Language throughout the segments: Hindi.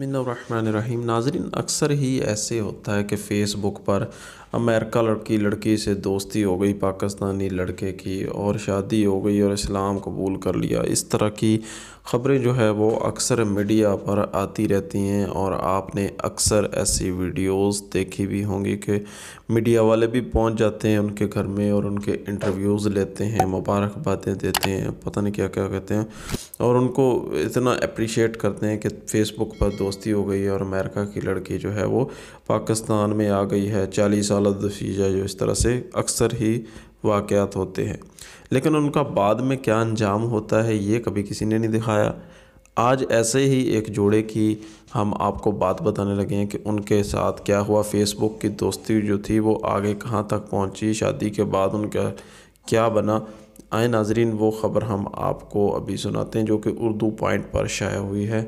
बसमीम नाजरीन अक्सर ही ऐसे होता है कि फ़ेसबुक पर अमेरिका लड़की लड़की से दोस्ती हो गई पाकिस्तानी लड़के की और शादी हो गई और इस्लाम कबूल कर लिया इस तरह की ख़बरें जो है वो अक्सर मीडिया पर आती रहती हैं और आपने अक्सर ऐसी वीडियोस देखी भी होंगी कि मीडिया वाले भी पहुंच जाते हैं उनके घर में और उनके इंटरव्यूज़ लेते हैं मुबारकबादें देते हैं पता नहीं क्या क्या कहते हैं और उनको इतना अप्रिशिएट करते हैं कि फ़ेसबुक पर दोस्ती हो गई है और अमेरिका की लड़की जो है वो पाकिस्तान में आ गई है चालीस साल दफीजा जो इस तरह से अक्सर ही वाक़ात होते हैं लेकिन उनका बाद में क्या अंजाम होता है ये कभी किसी ने नहीं दिखाया आज ऐसे ही एक जोड़े की हम आपको बात बताने लगे हैं कि उनके साथ क्या हुआ फेसबुक की दोस्ती जो थी वो आगे कहाँ तक पहुँची शादी के बाद उनका क्या बना आए नाजरीन वो ख़बर हम आपको अभी सुनाते हैं जो कि उर्दू पॉइंट पर शाया हुई है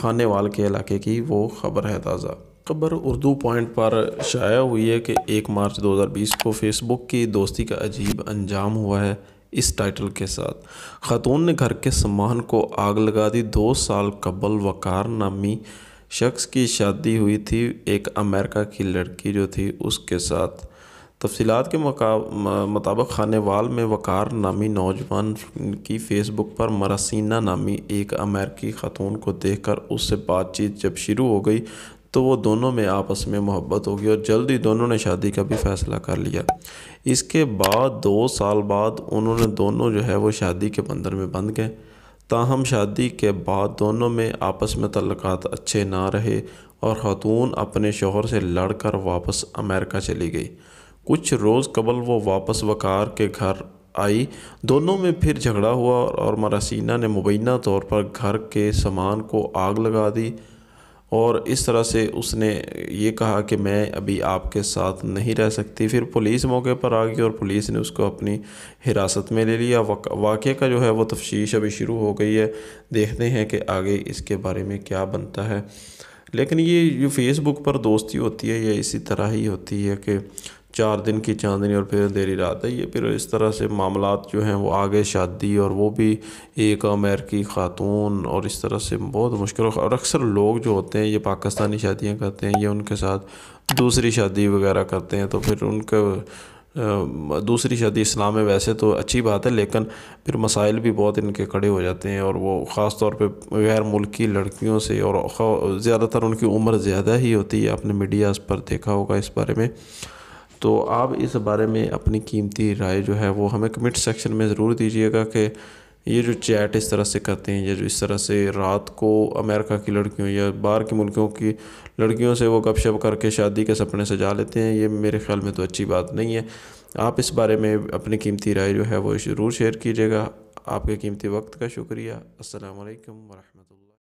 खाने वाल के इलाके की वो खबर है ताज़ा खबर उर्दू पॉइंट पर शाया हुई है कि एक मार्च 2020 को फेसबुक की दोस्ती का अजीब अंजाम हुआ है इस टाइटल के साथ खातून ने घर के सामान को आग लगा दी दो साल कबल वकार नामी शख्स की शादी हुई थी एक अमेरिका की लड़की जो थी उसके साथ तफसीत के मुताबिक खानेवाल में वकार नामी नौजवान की फ़ेसबुक पर मरासीना नामी एक अमेरिकी खातून को देख कर उससे बातचीत जब शुरू हो गई तो वो दोनों में आपस में मोहब्बत हो गई और जल्दी दोनों ने शादी का भी फ़ैसला कर लिया इसके बाद दो साल बाद उन्होंने दोनों जो है वो शादी के बंदर में बंध गए ताहम शादी के बाद दोनों में आपस में तल्लक अच्छे ना रहे और ख़तून अपने शोहर से लड़कर वापस अमेरिका चली गई कुछ रोज़ कबल वो वापस वकार के घर आई दोनों में फिर झगड़ा हुआ और मरासीना ने मुबैना तौर पर घर के सामान को आग लगा दी और इस तरह से उसने ये कहा कि मैं अभी आपके साथ नहीं रह सकती फिर पुलिस मौके पर आ गई और पुलिस ने उसको अपनी हिरासत में ले लिया वाक़े का जो है वो तफ्श अभी शुरू हो गई है देखते हैं कि आगे इसके बारे में क्या बनता है लेकिन ये जो फेसबुक पर दोस्ती होती है या इसी तरह ही होती है कि चार दिन की चांदनी और फिर अंधेरी रात है ये फिर इस तरह से मामला जो हैं वो आगे शादी और वो भी एक अमेरिकी खातून और इस तरह से बहुत मुश्किल और अक्सर लोग जो होते हैं ये पाकिस्तानी शादियाँ करते हैं ये उनके साथ दूसरी शादी वगैरह करते हैं तो फिर उनका दूसरी शादी इस्लाम में वैसे तो अच्छी बात है लेकिन फिर मसाइल भी बहुत इनके खड़े हो जाते हैं और वो ख़ास तौर पे गैर मुल्की लड़कियों से और ज़्यादातर उनकी उम्र ज़्यादा ही होती है आपने मीडियाज़ पर देखा होगा इस बारे में तो आप इस बारे में अपनी कीमती राय जो है वो हमें कमेंट सेक्शन में ज़रूर दीजिएगा कि ये जो चैट इस तरह से करते हैं ये जो इस तरह से रात को अमेरिका की लड़कियों या बाहर के मुल्कों की लड़कियों से वो गपशप करके शादी के सपने सजा लेते हैं ये मेरे ख्याल में तो अच्छी बात नहीं है आप इस बारे में अपनी कीमती राय जो है वो ज़रूर शेयर कीजिएगा आपके कीमती वक्त का शुक्रिया असल वरहमल